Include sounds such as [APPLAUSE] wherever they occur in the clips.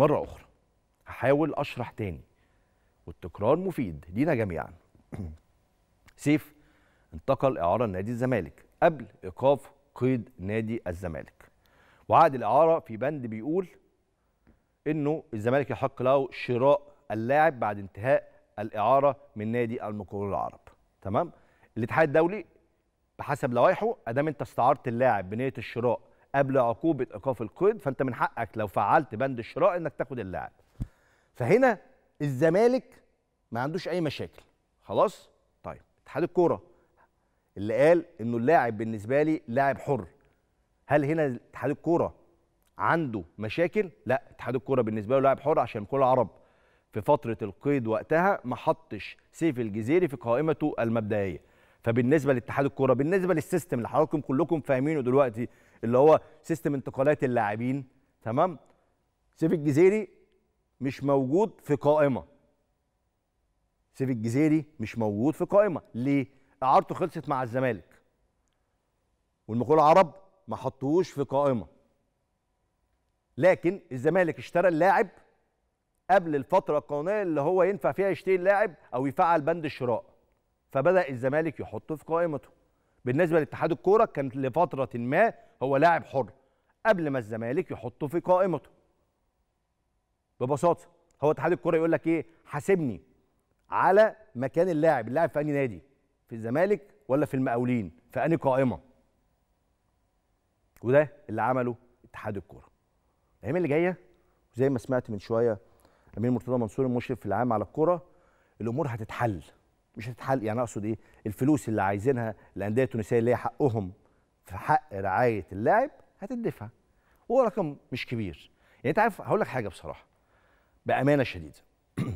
مرة أخرى هحاول أشرح تاني والتكرار مفيد لينا جميعا [CLEARS THROAT] سيف انتقل إعارة لنادي الزمالك قبل إيقاف قيد نادي الزمالك وعقد الإعارة في بند بيقول إنه الزمالك يحق له شراء اللاعب بعد انتهاء الإعارة من نادي المقرور العرب تمام الاتحاد الدولي بحسب لوائحه ادام انت استعرت اللاعب بنيه الشراء قبل عقوبه ايقاف القيد فانت من حقك لو فعلت بند الشراء انك تاخد اللاعب فهنا الزمالك ما عندوش اي مشاكل خلاص طيب اتحاد الكوره اللي قال انه اللاعب بالنسبه لي لاعب حر هل هنا اتحاد الكوره عنده مشاكل لا اتحاد الكوره بالنسبه له لاعب حر عشان كل عرب في فتره القيد وقتها ما حطش سيف الجزيري في قائمته المبدئيه فبالنسبه لاتحاد الكوره بالنسبه للسيستم اللي حضراتكم كلكم فاهمينه دلوقتي اللي هو سيستم انتقالات اللاعبين تمام سيف الجزيري مش موجود في قائمه سيف الجزيري مش موجود في قائمه ليه اعارته خلصت مع الزمالك والمقول العرب ما حطوهوش في قائمه لكن الزمالك اشترى اللاعب قبل الفتره القانونيه اللي هو ينفع فيها يشتري اللاعب او يفعل بند الشراء فبدا الزمالك يحطه في قائمته بالنسبه لاتحاد الكوره كان لفتره ما هو لاعب حر قبل ما الزمالك يحطه في قائمته ببساطه هو اتحاد الكوره يقول لك ايه حاسبني على مكان اللاعب اللاعب في انهي نادي في الزمالك ولا في المقاولين في انهي قائمه وده اللي عمله اتحاد الكوره الايام اللي جايه زي ما سمعت من شويه امير مرتضى منصور المشرف العام على الكوره الامور هتتحل مش هتتحل يعني اقصد ايه الفلوس اللي عايزينها الانديه التونسيه اللي هي حقهم في حق رعايه اللاعب هتدفع وهو رقم مش كبير يعني انت عارف هقول لك حاجه بصراحه بامانه شديده [CLEARS THROAT]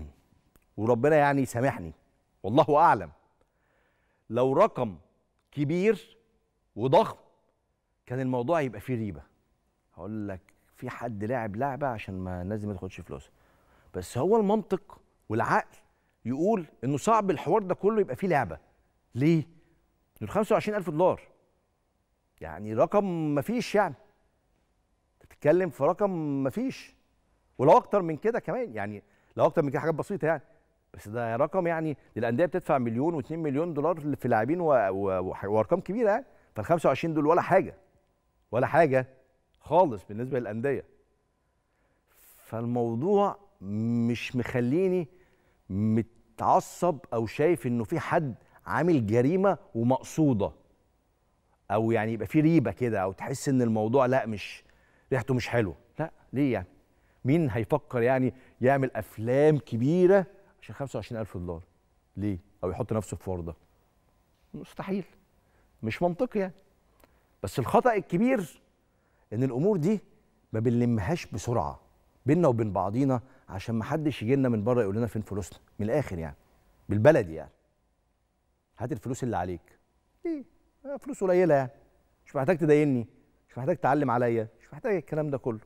وربنا يعني يسامحني والله اعلم لو رقم كبير وضخم كان الموضوع يبقى فيه ريبه هقول لك في حد لاعب لعبه عشان ما الناس دي ما تاخدش فلوسها بس هو المنطق والعقل يقول انه صعب الحوار ده كله يبقى فيه لعبه ليه؟ دول 25000 دولار يعني رقم مفيش يعني بتتكلم في رقم مفيش ولو اكتر من كده كمان يعني لو اكتر من كده حاجات بسيطه يعني بس ده رقم يعني الانديه بتدفع مليون و2 مليون دولار في لاعبين وارقام كبيره يعني فال 25 دول ولا حاجه ولا حاجه خالص بالنسبه للانديه فالموضوع مش مخليني متعصب او شايف انه في حد عامل جريمه ومقصوده او يعني يبقى في ريبه كده او تحس ان الموضوع لا مش ريحته مش حلوه لا ليه يعني مين هيفكر يعني يعمل افلام كبيره عشان 25000 دولار ليه او يحط نفسه في فرضه مستحيل مش منطقي يعني بس الخطا الكبير ان الامور دي ما بنلمهاش بسرعه بينا وبين بعضينا عشان ما حدش يجي لنا من بره يقول لنا فين فلوسنا من الاخر يعني بالبلدي يعني هات الفلوس اللي عليك ايه آه، فلوس قليله يعني مش محتاج تديني مش محتاج تعلم عليا مش محتاج الكلام ده كله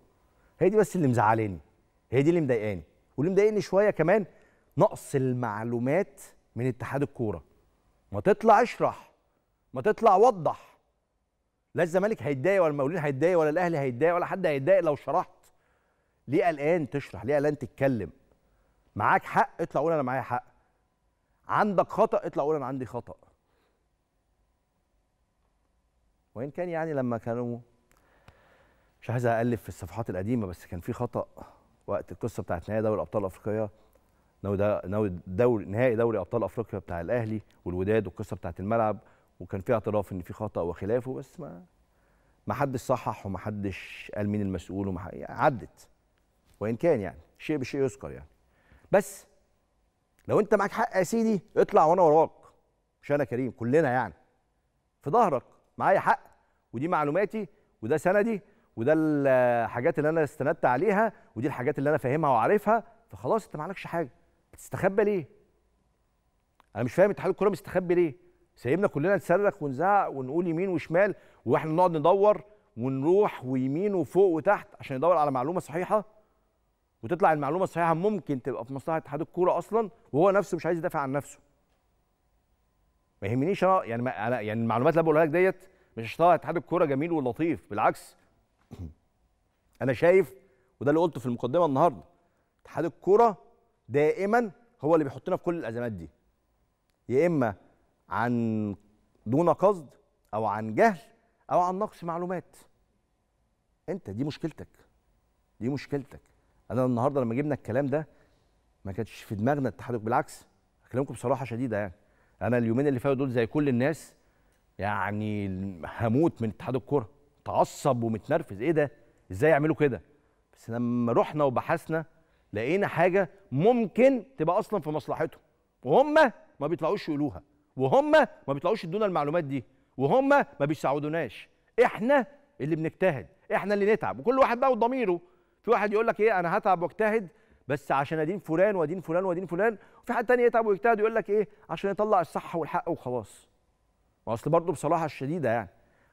هي دي بس اللي مزعلاني هي دي اللي مضايقاني واللي مضايقني شويه كمان نقص المعلومات من اتحاد الكوره ما تطلع اشرح ما تطلع وضح لا الزمالك هيتضايق ولا المقاولين هيتضايق ولا الاهلي هيتضايق ولا حد هيتضايق لو شرحت ليه قلقان تشرح ليه قلقان تتكلم معاك حق اطلع قول انا معايا حق عندك خطا اطلع قول انا عندي خطا وان كان يعني لما كانوا مش عايز اقلب في الصفحات القديمه بس كان في خطا وقت القصه بتاعت نهائي دوري ابطال افريقيا دوري نهائي دوري ابطال افريقيا بتاع الاهلي والوداد والقصه بتاعت الملعب وكان في اعتراف ان في خطا وخلافه بس ما ما حدش صحح وما حدش قال مين المسؤول وما يعني عدت وان كان يعني شيء بشيء يذكر يعني بس لو انت معاك حق يا سيدي اطلع وانا وراك مش انا كريم كلنا يعني في ظهرك معايا حق ودي معلوماتي وده سندي وده الحاجات اللي انا استندت عليها ودي الحاجات اللي انا فاهمها وعارفها فخلاص انت معلكش حاجه بتستخبى ليه انا مش فاهم اتحاد الكوره مستخبي ليه سايبنا كلنا نصرخ ونزعق ونقول يمين وشمال واحنا نقعد ندور ونروح ويمين وفوق وتحت عشان ندور على معلومه صحيحه وتطلع المعلومه الصحيحه ممكن تبقى في مصلحه اتحاد الكوره اصلا وهو نفسه مش عايز يدافع عن نفسه ما يهمنيش انا يعني ما يعني المعلومات اللي بقولها لك ديت مش اشتغل اتحاد الكوره جميل ولطيف بالعكس [CLEARS THROAT] انا شايف وده اللي قلته في المقدمه النهارده اتحاد الكوره دائما هو اللي بيحطنا في كل الازمات دي يا اما عن دون قصد او عن جهل او عن نقص معلومات انت دي مشكلتك دي مشكلتك انا النهارده لما جبنا الكلام ده ما كانتش في دماغنا اتحاد بالعكس اكلمكم بصراحه شديده يعني انا اليومين اللي فاتوا دول زي كل الناس يعني هموت من اتحاد الكوره متعصب ومتنرفز ايه ده ازاي يعملوا كده بس لما رحنا وبحثنا لقينا حاجه ممكن تبقى اصلا في مصلحتهم وهم ما بيطلعوش يقولوها وهم ما بيطلعوش يدونا المعلومات دي وهم ما بيساعدوناش احنا اللي بنجتهد احنا اللي نتعب وكل واحد بقى وضميره في واحد يقول لك ايه انا هتعب واجتهد بس عشان ادين فلان وادين فلان وادين فلان وفي حد تاني يتعب ويجتهد ويقول لك ايه عشان يطلع الصح والحق وخلاص ما اصل برضه بصراحه الشديده يعني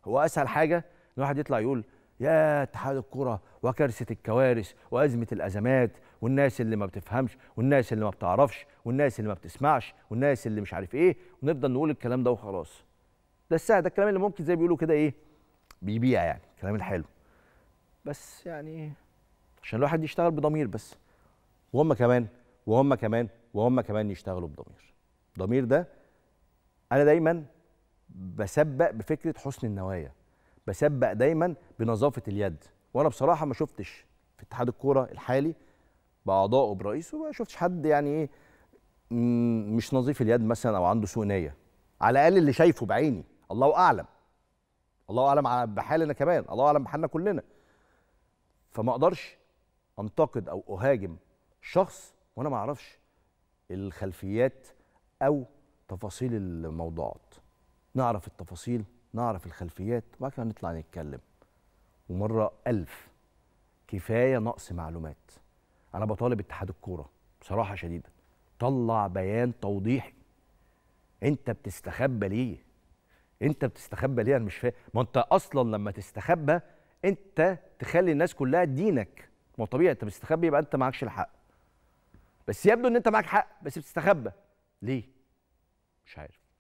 هو اسهل حاجه ان الواحد يطلع يقول يا اتحاد الكره وكارثه الكوارث وازمه الازمات والناس اللي ما بتفهمش والناس اللي ما بتعرفش والناس اللي ما بتسمعش والناس اللي مش عارف ايه ونفضل نقول الكلام ده وخلاص ده السهل ده الكلام اللي ممكن زي ما بيقولوا كده ايه بيبيع يعني الكلام الحلو بس يعني عشان الواحد يشتغل بضمير بس وهم كمان وهم كمان وهم كمان يشتغلوا بضمير الضمير ده انا دايما بسبق بفكره حسن النوايا بسبق دايما بنظافه اليد وانا بصراحه ما شفتش في اتحاد الكوره الحالي باعضائه برئيسه ما شفتش حد يعني ايه مش نظيف اليد مثلا او عنده سوء نيه على الاقل اللي شايفه بعيني الله اعلم الله اعلم بحالنا كمان الله اعلم بحالنا كلنا فما اقدرش انتقد او اهاجم شخص وانا ما اعرفش الخلفيات او تفاصيل الموضوعات نعرف التفاصيل نعرف الخلفيات وبعد كده نطلع نتكلم ومره ألف كفايه نقص معلومات انا بطالب اتحاد الكوره بصراحه شديده طلع بيان توضيحي انت بتستخبى ليه انت بتستخبى ليه انا مش فاهم ما انت اصلا لما تستخبى انت تخلي الناس كلها تدينك ما طبيعي انت بتستخبي يبقى انت معكش الحق بس يبدو ان انت معاك حق بس بتستخبى ليه مش عارف